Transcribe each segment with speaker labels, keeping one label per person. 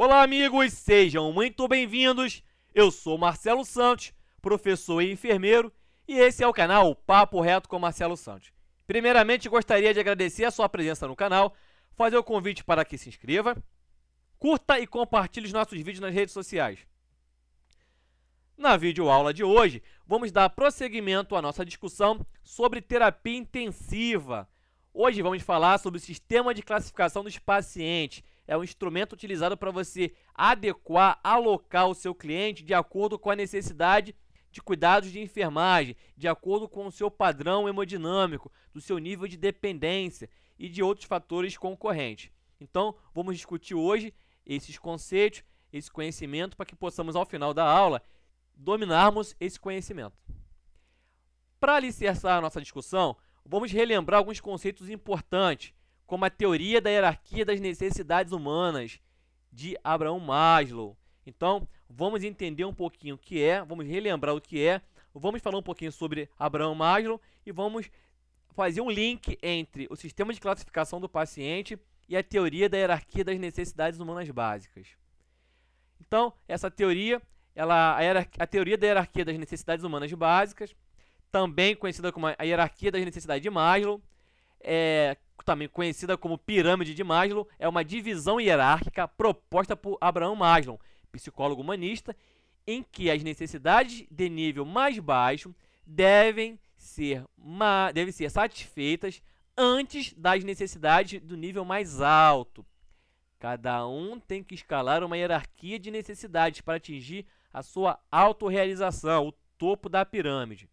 Speaker 1: Olá, amigos, sejam muito bem-vindos. Eu sou Marcelo Santos, professor e enfermeiro, e esse é o canal Papo Reto com Marcelo Santos. Primeiramente, gostaria de agradecer a sua presença no canal, fazer o convite para que se inscreva, curta e compartilhe os nossos vídeos nas redes sociais. Na videoaula de hoje, vamos dar prosseguimento à nossa discussão sobre terapia intensiva. Hoje vamos falar sobre o sistema de classificação dos pacientes é um instrumento utilizado para você adequar, alocar o seu cliente de acordo com a necessidade de cuidados de enfermagem, de acordo com o seu padrão hemodinâmico, do seu nível de dependência e de outros fatores concorrentes. Então, vamos discutir hoje esses conceitos, esse conhecimento, para que possamos, ao final da aula, dominarmos esse conhecimento. Para alicerçar a nossa discussão, vamos relembrar alguns conceitos importantes como a teoria da hierarquia das necessidades humanas de Abraão Maslow. Então, vamos entender um pouquinho o que é, vamos relembrar o que é, vamos falar um pouquinho sobre Abraão Maslow e vamos fazer um link entre o sistema de classificação do paciente e a teoria da hierarquia das necessidades humanas básicas. Então, essa teoria, ela, a, a teoria da hierarquia das necessidades humanas básicas, também conhecida como a hierarquia das necessidades de Maslow, é, também conhecida como pirâmide de Maslow, é uma divisão hierárquica proposta por Abraham Maslow, psicólogo humanista, em que as necessidades de nível mais baixo devem ser, devem ser satisfeitas antes das necessidades do nível mais alto. Cada um tem que escalar uma hierarquia de necessidades para atingir a sua autorrealização, o topo da pirâmide.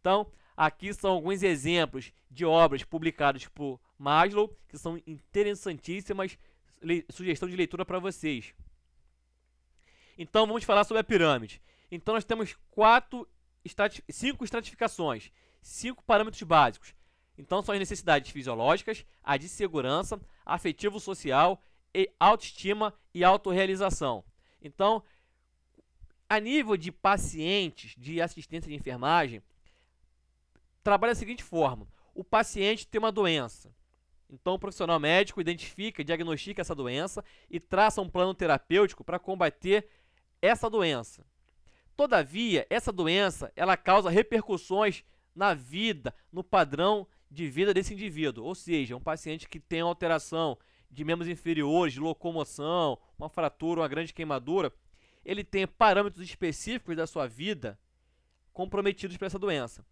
Speaker 1: Então, Aqui são alguns exemplos de obras publicadas por Maslow, que são interessantíssimas sugestão de leitura para vocês. Então vamos falar sobre a pirâmide. Então nós temos quatro, estrati cinco estratificações, cinco parâmetros básicos. Então são as necessidades fisiológicas, a de segurança, afetivo-social, e autoestima e autorrealização. Então, a nível de pacientes de assistência de enfermagem, trabalha da seguinte forma: o paciente tem uma doença. Então, o profissional médico identifica diagnostica essa doença e traça um plano terapêutico para combater essa doença. Todavia, essa doença ela causa repercussões na vida, no padrão de vida desse indivíduo, ou seja, um paciente que tem alteração de membros inferiores, de locomoção, uma fratura, uma grande queimadura, ele tem parâmetros específicos da sua vida comprometidos para essa doença.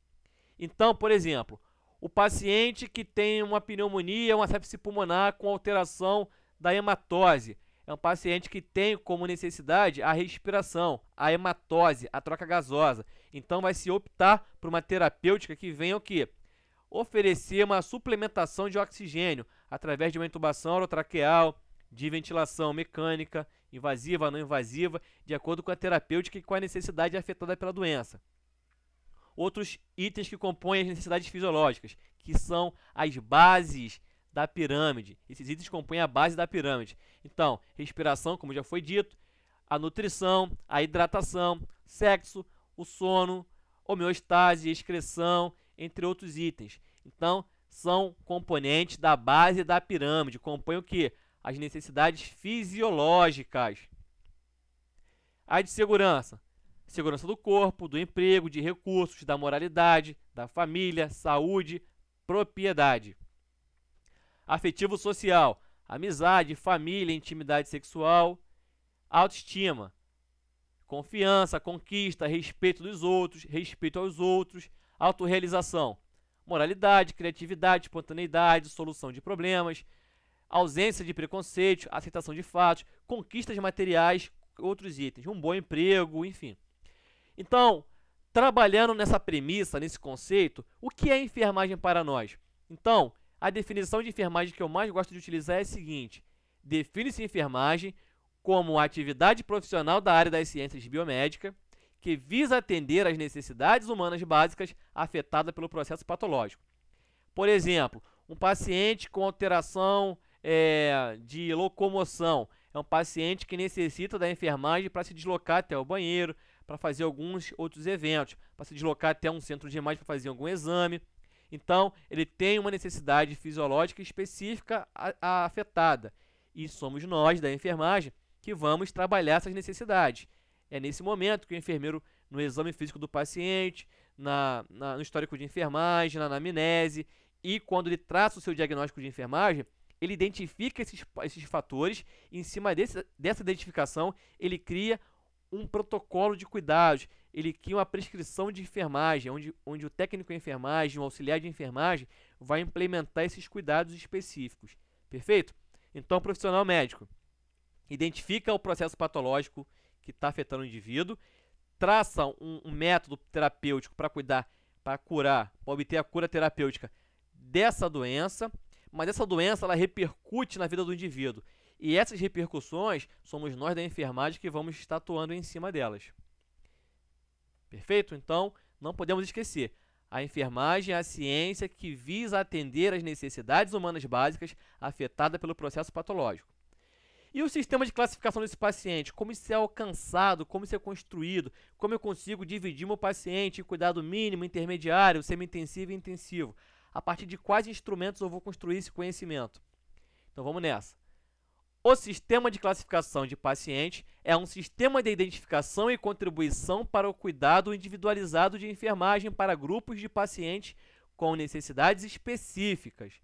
Speaker 1: Então, por exemplo, o paciente que tem uma pneumonia, uma sepse pulmonar com alteração da hematose, é um paciente que tem como necessidade a respiração, a hematose, a troca gasosa. Então vai se optar por uma terapêutica que venha o quê? Oferecer uma suplementação de oxigênio através de uma intubação orotraqueal, de ventilação mecânica, invasiva, não invasiva, de acordo com a terapêutica e com a necessidade afetada pela doença outros itens que compõem as necessidades fisiológicas, que são as bases da pirâmide. Esses itens compõem a base da pirâmide. Então, respiração, como já foi dito, a nutrição, a hidratação, sexo, o sono, homeostase, excreção, entre outros itens. Então, são componentes da base da pirâmide, compõem o que? As necessidades fisiológicas. A de segurança segurança do corpo, do emprego, de recursos, da moralidade, da família, saúde, propriedade. Afetivo social, amizade, família, intimidade sexual, autoestima, confiança, conquista, respeito dos outros, respeito aos outros, autorrealização, moralidade, criatividade, espontaneidade, solução de problemas, ausência de preconceito, aceitação de fatos, conquistas materiais, outros itens, um bom emprego, enfim. Então, trabalhando nessa premissa, nesse conceito, o que é enfermagem para nós? Então, a definição de enfermagem que eu mais gosto de utilizar é a seguinte: define-se enfermagem como a atividade profissional da área das ciências biomédicas que visa atender às necessidades humanas básicas afetadas pelo processo patológico. Por exemplo, um paciente com alteração é, de locomoção é um paciente que necessita da enfermagem para se deslocar até o banheiro, para fazer alguns outros eventos, para se deslocar até um centro de imagem para fazer algum exame. Então, ele tem uma necessidade fisiológica específica a, a afetada. E somos nós, da enfermagem, que vamos trabalhar essas necessidades. É nesse momento que o enfermeiro, no exame físico do paciente, na, na, no histórico de enfermagem, na anamnese, e quando ele traça o seu diagnóstico de enfermagem, ele identifica esses, esses fatores, e em cima desse, dessa identificação, ele cria um protocolo de cuidados, ele cria uma prescrição de enfermagem, onde, onde o técnico de enfermagem, o auxiliar de enfermagem, vai implementar esses cuidados específicos. Perfeito? Então, profissional médico identifica o processo patológico que está afetando o indivíduo, traça um, um método terapêutico para cuidar, para curar, para obter a cura terapêutica dessa doença, mas essa doença ela repercute na vida do indivíduo. E essas repercussões somos nós da enfermagem que vamos estar atuando em cima delas. Perfeito? Então, não podemos esquecer. A enfermagem é a ciência que visa atender as necessidades humanas básicas afetadas pelo processo patológico. E o sistema de classificação desse paciente? Como isso é alcançado? Como isso é construído? Como eu consigo dividir meu paciente em cuidado mínimo, intermediário, semi-intensivo e intensivo? A partir de quais instrumentos eu vou construir esse conhecimento? Então vamos nessa. O sistema de classificação de paciente é um sistema de identificação e contribuição para o cuidado individualizado de enfermagem para grupos de pacientes com necessidades específicas,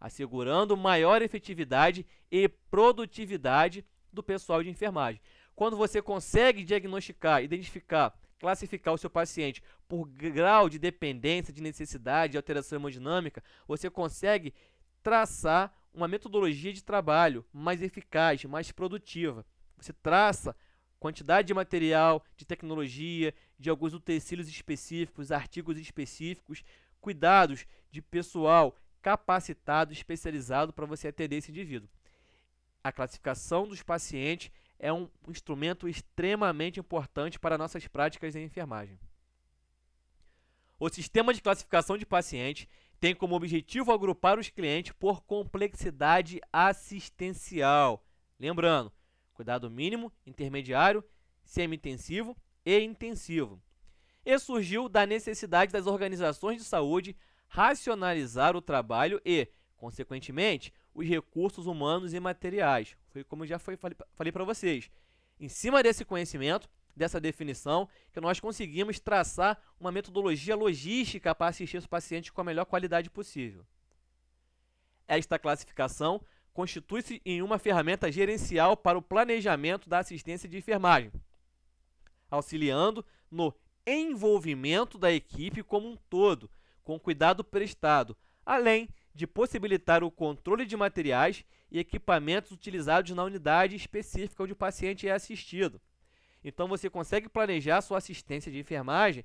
Speaker 1: assegurando maior efetividade e produtividade do pessoal de enfermagem. Quando você consegue diagnosticar, identificar, classificar o seu paciente por grau de dependência, de necessidade, de alteração hemodinâmica, você consegue traçar uma metodologia de trabalho mais eficaz, mais produtiva. Você traça quantidade de material, de tecnologia, de alguns utensílios específicos, artigos específicos, cuidados de pessoal capacitado, especializado para você atender esse indivíduo. A classificação dos pacientes é um instrumento extremamente importante para nossas práticas em enfermagem. O sistema de classificação de pacientes tem como objetivo agrupar os clientes por complexidade assistencial. Lembrando, cuidado mínimo, intermediário, semi-intensivo e intensivo. E surgiu da necessidade das organizações de saúde racionalizar o trabalho e, consequentemente, os recursos humanos e materiais. Foi como já falei para vocês. Em cima desse conhecimento, dessa definição, que nós conseguimos traçar uma metodologia logística para assistir os pacientes com a melhor qualidade possível. Esta classificação constitui-se em uma ferramenta gerencial para o planejamento da assistência de enfermagem, auxiliando no envolvimento da equipe como um todo, com cuidado prestado, além de possibilitar o controle de materiais e equipamentos utilizados na unidade específica onde o paciente é assistido. Então você consegue planejar sua assistência de enfermagem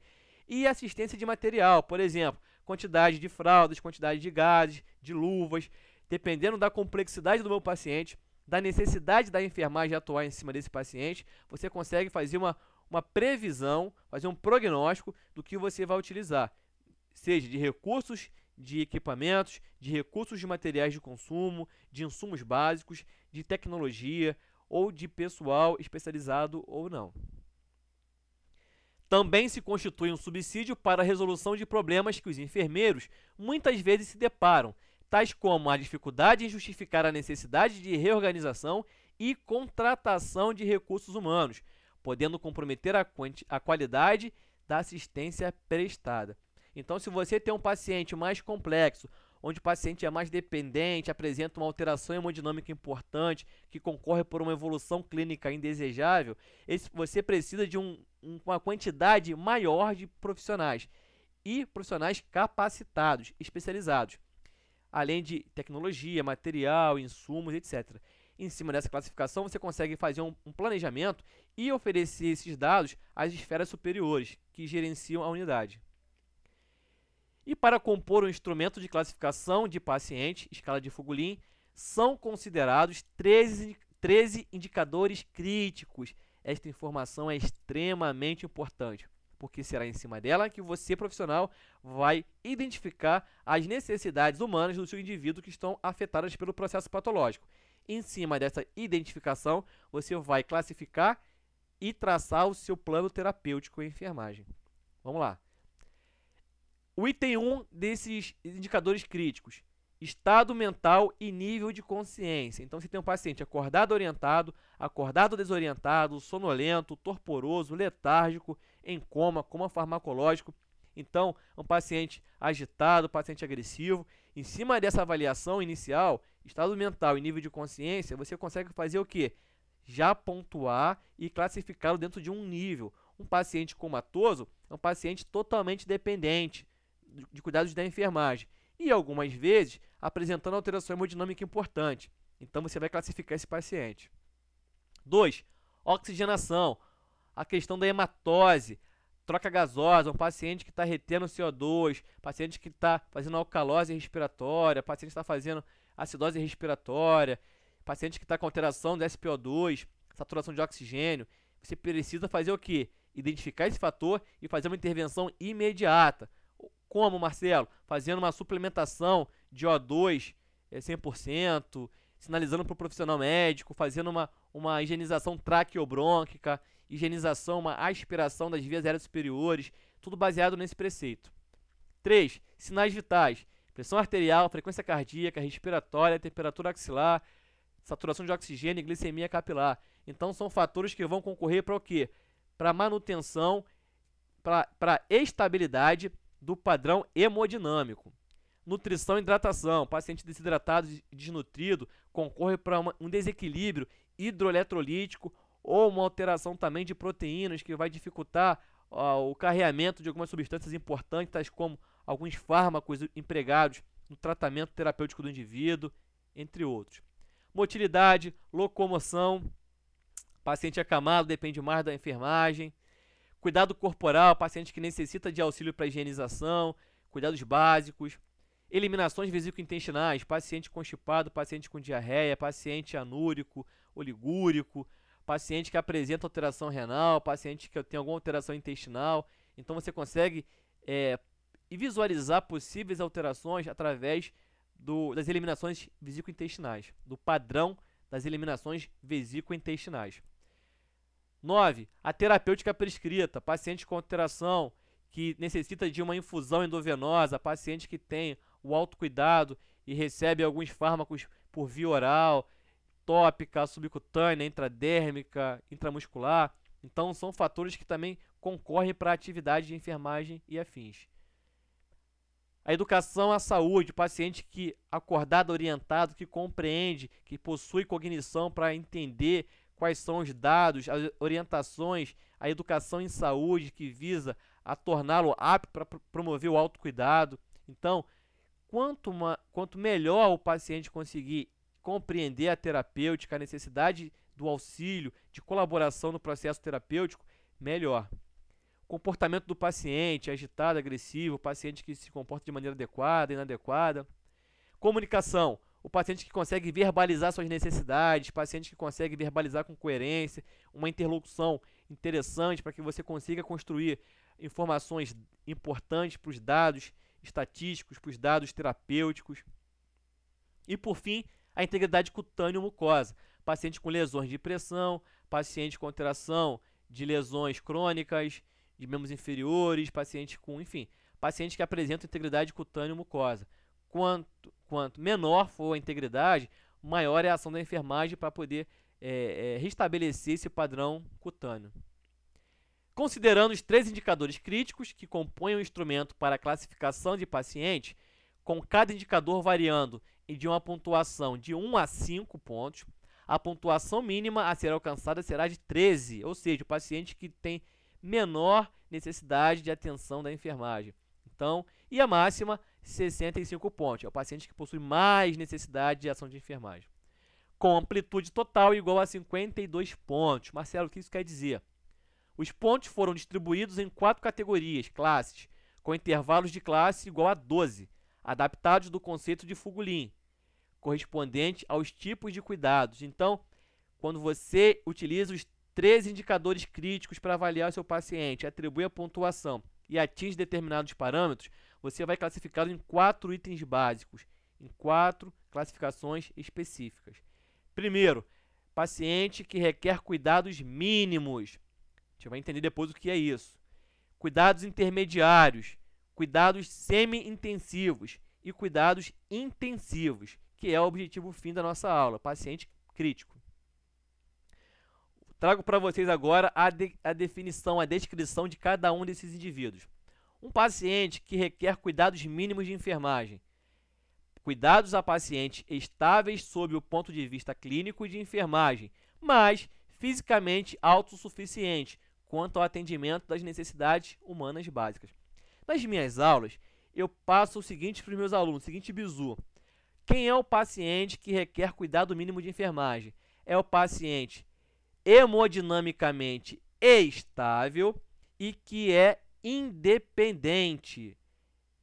Speaker 1: e assistência de material, por exemplo, quantidade de fraldas, quantidade de gases, de luvas, dependendo da complexidade do meu paciente, da necessidade da enfermagem atuar em cima desse paciente, você consegue fazer uma, uma previsão, fazer um prognóstico do que você vai utilizar, seja de recursos de equipamentos, de recursos de materiais de consumo, de insumos básicos, de tecnologia, ou de pessoal especializado ou não. Também se constitui um subsídio para a resolução de problemas que os enfermeiros muitas vezes se deparam, tais como a dificuldade em justificar a necessidade de reorganização e contratação de recursos humanos, podendo comprometer a, a qualidade da assistência prestada. Então, se você tem um paciente mais complexo onde o paciente é mais dependente, apresenta uma alteração hemodinâmica importante, que concorre por uma evolução clínica indesejável, esse, você precisa de um, uma quantidade maior de profissionais e profissionais capacitados, especializados, além de tecnologia, material, insumos, etc. Em cima dessa classificação, você consegue fazer um, um planejamento e oferecer esses dados às esferas superiores que gerenciam a unidade e para compor um instrumento de classificação de paciente, escala de Fugulin são considerados 13, 13 indicadores críticos. Esta informação é extremamente importante, porque será em cima dela que você, profissional, vai identificar as necessidades humanas do seu indivíduo que estão afetadas pelo processo patológico. Em cima dessa identificação, você vai classificar e traçar o seu plano terapêutico em enfermagem. Vamos lá. O item 1 desses indicadores críticos: estado mental e nível de consciência. Então, você tem um paciente acordado orientado, acordado desorientado, sonolento, torporoso, letárgico, em coma, coma farmacológico. Então, um paciente agitado, paciente agressivo. Em cima dessa avaliação inicial, estado mental e nível de consciência, você consegue fazer o quê? Já pontuar e classificá-lo dentro de um nível. Um paciente comatoso é um paciente totalmente dependente, de cuidados da enfermagem e algumas vezes apresentando alteração hemodinâmica importante. Então você vai classificar esse paciente. 2. Oxigenação. A questão da hematose, troca gasosa, um paciente que está retendo CO2, paciente que está fazendo alcalose respiratória, paciente que está fazendo acidose respiratória, paciente que está com alteração do SPO2, saturação de oxigênio. Você precisa fazer o que? Identificar esse fator e fazer uma intervenção imediata. Como, Marcelo? Fazendo uma suplementação de O2 é, 100%, sinalizando para o profissional médico, fazendo uma, uma higienização traqueobrônquica, higienização, uma aspiração das vias aéreas superiores, tudo baseado nesse preceito. 3. Sinais vitais: pressão arterial, frequência cardíaca, respiratória, temperatura axilar, saturação de oxigênio e glicemia capilar. Então são fatores que vão concorrer para o quê? Para manutenção, para estabilidade do padrão hemodinâmico. Nutrição e hidratação. Paciente desidratado e desnutrido concorre para um desequilíbrio hidroeletrolítico ou uma alteração também de proteínas que vai dificultar o carreamento de algumas substâncias importantes, tais como alguns fármacos empregados no tratamento terapêutico do indivíduo, entre outros. Motilidade, locomoção, paciente acamado depende mais da enfermagem, cuidado corporal, paciente que necessita de auxílio para higienização, cuidados básicos, eliminações vesico intestinais paciente constipado, paciente com diarreia, paciente anúrico, oligúrico, paciente que apresenta alteração renal, paciente que tem alguma alteração intestinal. Então você consegue é, visualizar possíveis alterações através do, das eliminações vesico intestinais do padrão das eliminações vesico intestinais 9. A terapêutica prescrita. Paciente com alteração que necessita de uma infusão endovenosa, paciente que tem o autocuidado e recebe alguns fármacos por via oral, tópica, subcutânea, intradérmica, intramuscular. Então, são fatores que também concorrem para a atividade de enfermagem e afins. A educação à saúde, paciente que acordado, orientado, que compreende, que possui cognição para entender quais são os dados, as orientações, a educação em saúde que visa a torná-lo apto para promover o autocuidado. Então, quanto, uma, quanto melhor o paciente conseguir compreender a terapêutica, a necessidade do auxílio, de colaboração no processo terapêutico, melhor. O comportamento do paciente, agitado, agressivo, paciente que se comporta de maneira adequada, inadequada. Comunicação o paciente que consegue verbalizar suas necessidades, paciente que consegue verbalizar com coerência, uma interlocução interessante para que você consiga construir informações importantes para os dados estatísticos, para os dados terapêuticos. E por fim, a integridade cutâneo-mucosa. Paciente com lesões de pressão, paciente com alteração de lesões crônicas, de membros inferiores, paciente com, enfim, paciente que apresenta integridade cutâneo-mucosa quanto, quanto menor for a integridade, maior é a ação da enfermagem para poder é, é, restabelecer esse padrão cutâneo. Considerando os três indicadores críticos que compõem o instrumento para a classificação de paciente, com cada indicador variando de uma pontuação de 1 a 5 pontos, a pontuação mínima a ser alcançada será de 13, ou seja, o paciente que tem menor necessidade de atenção da enfermagem. Então, e a máxima 65 pontos. É o paciente que possui mais necessidade de ação de enfermagem. Com amplitude total igual a 52 pontos. Marcelo, o que isso quer dizer? Os pontos foram distribuídos em quatro categorias, classes, com intervalos de classe igual a 12, adaptados do conceito de Fugulin correspondente aos tipos de cuidados. Então, quando você utiliza os três indicadores críticos para avaliar o seu paciente, atribui a pontuação e atinge determinados parâmetros, você vai classificá-lo em quatro itens básicos, em quatro classificações específicas. Primeiro, paciente que requer cuidados mínimos. A gente vai entender depois o que é isso. Cuidados intermediários, cuidados semi-intensivos e cuidados intensivos, que é o objetivo fim da nossa aula, paciente crítico. Trago para vocês agora a, de, a definição, a descrição de cada um desses indivíduos. Um paciente que requer cuidados mínimos de enfermagem. Cuidados a pacientes estáveis sob o ponto de vista clínico e de enfermagem, mas fisicamente autossuficiente quanto ao atendimento das necessidades humanas básicas. Nas minhas aulas, eu passo o seguinte para os meus alunos, o seguinte bizu. Quem é o paciente que requer cuidado mínimo de enfermagem? É o paciente hemodinamicamente estável e que é independente,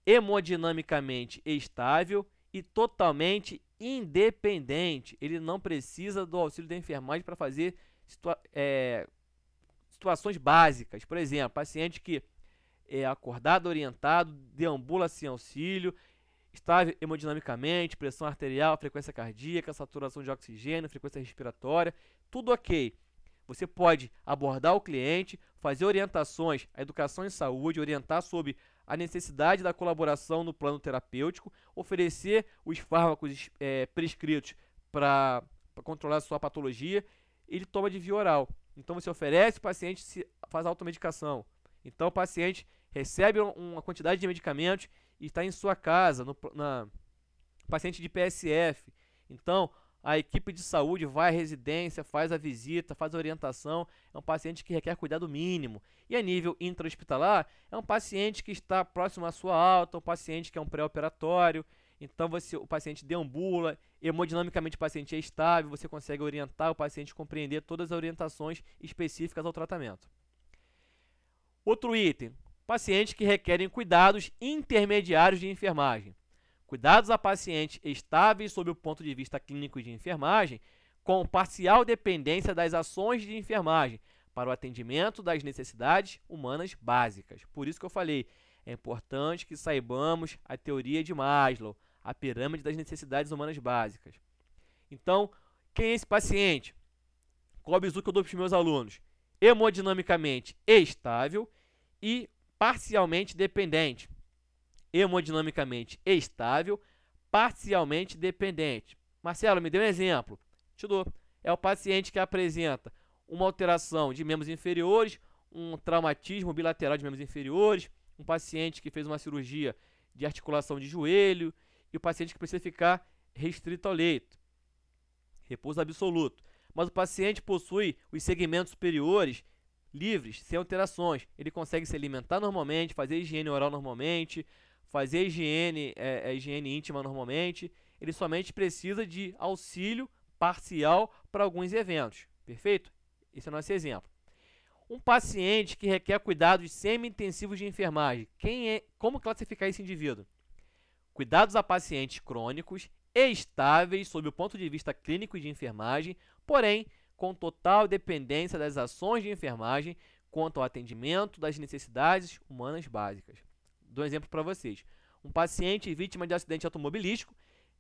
Speaker 1: hemodinamicamente estável e totalmente independente. Ele não precisa do auxílio da enfermagem para fazer situa é, situações básicas. Por exemplo, paciente que é acordado, orientado, deambula sem auxílio, estável hemodinamicamente, pressão arterial, frequência cardíaca, saturação de oxigênio, frequência respiratória, tudo ok. Você pode abordar o cliente, fazer orientações, a educação em saúde, orientar sobre a necessidade da colaboração no plano terapêutico, oferecer os fármacos é, prescritos para controlar a sua patologia, ele toma de via oral. Então você oferece, o paciente se, faz automedicação. Então o paciente recebe uma quantidade de medicamentos e está em sua casa, no, na paciente de PSF. Então, a equipe de saúde vai à residência, faz a visita, faz a orientação. É um paciente que requer cuidado mínimo. E a nível intra-hospitalar, é um paciente que está próximo à sua alta, um paciente que é um pré-operatório. Então você, o paciente deambula, hemodinamicamente o paciente é estável, você consegue orientar o paciente, compreender todas as orientações específicas ao tratamento. Outro item, pacientes que requerem cuidados intermediários de enfermagem cuidados a pacientes estáveis sob o ponto de vista clínico de enfermagem, com parcial dependência das ações de enfermagem para o atendimento das necessidades humanas básicas. Por isso que eu falei, é importante que saibamos a teoria de Maslow, a pirâmide das necessidades humanas básicas. Então, quem é esse paciente? Qual o bizu que eu dou para os meus alunos? Hemodinamicamente estável e parcialmente dependente hemodinamicamente estável, parcialmente dependente. Marcelo, me dê um exemplo. Te dou. É o paciente que apresenta uma alteração de membros inferiores, um traumatismo bilateral de membros inferiores, um paciente que fez uma cirurgia de articulação de joelho e o paciente que precisa ficar restrito ao leito. Repouso absoluto. Mas o paciente possui os segmentos superiores livres, sem alterações. Ele consegue se alimentar normalmente, fazer higiene oral normalmente, fazer higiene, é, é, higiene íntima normalmente, ele somente precisa de auxílio parcial para alguns eventos, perfeito? Esse é o nosso exemplo. Um paciente que requer cuidados semi-intensivos de enfermagem, quem é, como classificar esse indivíduo? Cuidados a pacientes crônicos, estáveis sob o ponto de vista clínico e de enfermagem, porém com total dependência das ações de enfermagem quanto ao atendimento das necessidades humanas básicas. Dou um exemplo para vocês. Um paciente vítima de acidente automobilístico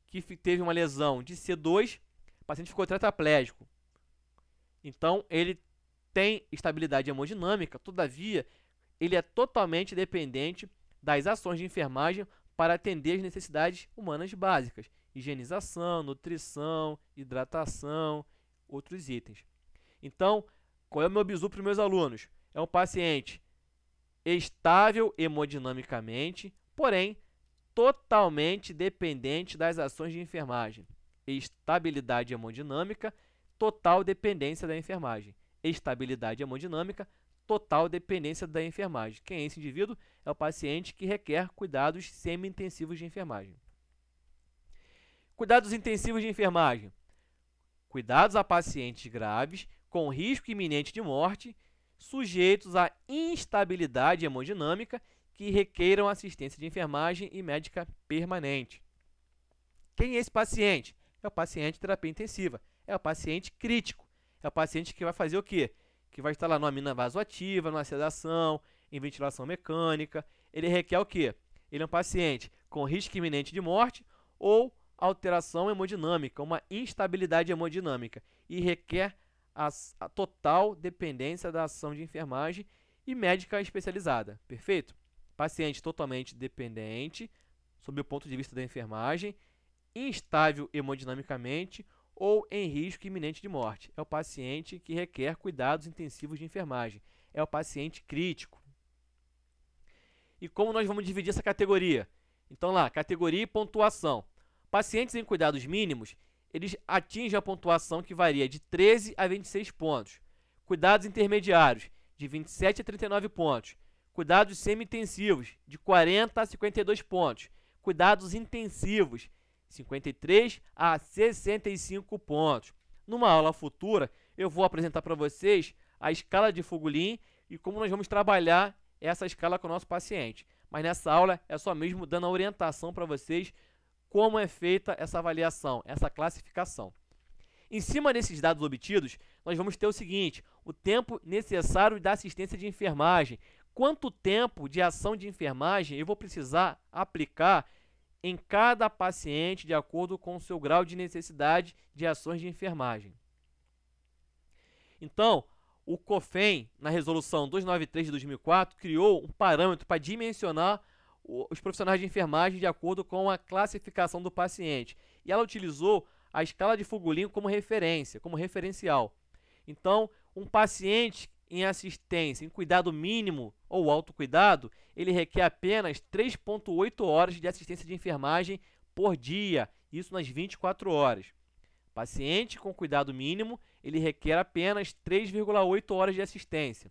Speaker 1: que teve uma lesão de C2, o paciente ficou tetraplégico. Então, ele tem estabilidade hemodinâmica, todavia, ele é totalmente dependente das ações de enfermagem para atender as necessidades humanas básicas: higienização, nutrição, hidratação, outros itens. Então, qual é o meu bizu para os meus alunos? É um paciente estável hemodinamicamente, porém totalmente dependente das ações de enfermagem. Estabilidade hemodinâmica, total dependência da enfermagem. Estabilidade hemodinâmica, total dependência da enfermagem. Quem é esse indivíduo? É o paciente que requer cuidados semi-intensivos de enfermagem. Cuidados intensivos de enfermagem. Cuidados a pacientes graves com risco iminente de morte sujeitos à instabilidade hemodinâmica que requerem assistência de enfermagem e médica permanente. Quem é esse paciente? É o paciente de terapia intensiva, é o paciente crítico, é o paciente que vai fazer o quê? Que vai estar lá numa mina vasoativa, numa sedação, em ventilação mecânica. Ele requer o quê? Ele é um paciente com risco iminente de morte ou alteração hemodinâmica, uma instabilidade hemodinâmica e requer a total dependência da ação de enfermagem e médica especializada, perfeito? Paciente totalmente dependente, sob o ponto de vista da enfermagem, instável hemodinamicamente ou em risco iminente de morte. É o paciente que requer cuidados intensivos de enfermagem. É o paciente crítico. E como nós vamos dividir essa categoria? Então lá, categoria e pontuação. Pacientes em cuidados mínimos, eles atingem a pontuação que varia de 13 a 26 pontos. Cuidados intermediários, de 27 a 39 pontos. Cuidados semi-intensivos, de 40 a 52 pontos. Cuidados intensivos, 53 a 65 pontos. Numa aula futura, eu vou apresentar para vocês a escala de Fugolin e como nós vamos trabalhar essa escala com o nosso paciente. Mas nessa aula é só mesmo dando a orientação para vocês como é feita essa avaliação, essa classificação. Em cima desses dados obtidos, nós vamos ter o seguinte: o tempo necessário da assistência de enfermagem. Quanto tempo de ação de enfermagem eu vou precisar aplicar em cada paciente de acordo com o seu grau de necessidade de ações de enfermagem? Então, o COFEM, na resolução 293 de 2004, criou um parâmetro para dimensionar os profissionais de enfermagem de acordo com a classificação do paciente. E ela utilizou a escala de Fugolin como referência, como referencial. Então, um paciente em assistência, em cuidado mínimo ou autocuidado, ele requer apenas 3.8 horas de assistência de enfermagem por dia, isso nas 24 horas. Paciente com cuidado mínimo, ele requer apenas 3,8 horas de assistência.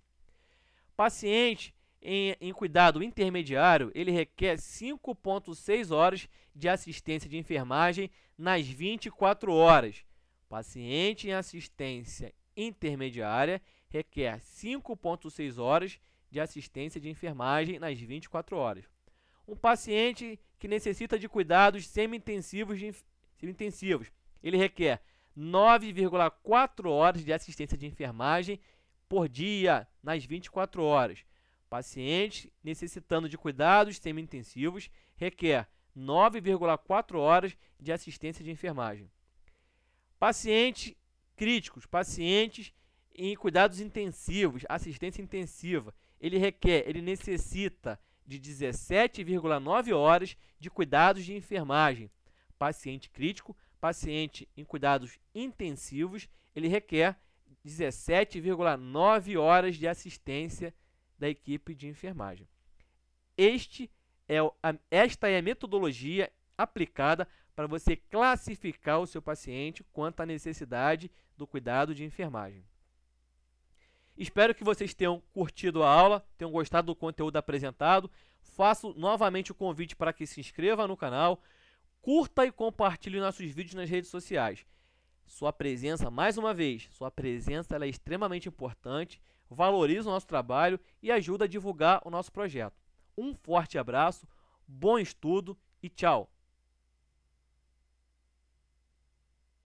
Speaker 1: Paciente em, em cuidado intermediário, ele requer 5,6 horas de assistência de enfermagem nas 24 horas. Paciente em assistência intermediária requer 5,6 horas de assistência de enfermagem nas 24 horas. Um paciente que necessita de cuidados semi-intensivos, semi ele requer 9,4 horas de assistência de enfermagem por dia nas 24 horas. Paciente necessitando de cuidados semi-intensivos requer 9,4 horas de assistência de enfermagem. Pacientes críticos, pacientes em cuidados intensivos, assistência intensiva, ele requer, ele necessita de 17,9 horas de cuidados de enfermagem. Paciente crítico, paciente em cuidados intensivos, ele requer 17,9 horas de assistência da equipe de enfermagem. Este é, o, a, esta é a metodologia aplicada para você classificar o seu paciente quanto à necessidade do cuidado de enfermagem. Espero que vocês tenham curtido a aula, tenham gostado do conteúdo apresentado. Faço novamente o convite para que se inscreva no canal, curta e compartilhe nossos vídeos nas redes sociais. Sua presença, mais uma vez, sua presença é extremamente importante valoriza o nosso trabalho e ajuda a divulgar o nosso projeto. Um forte abraço, bom estudo e tchau!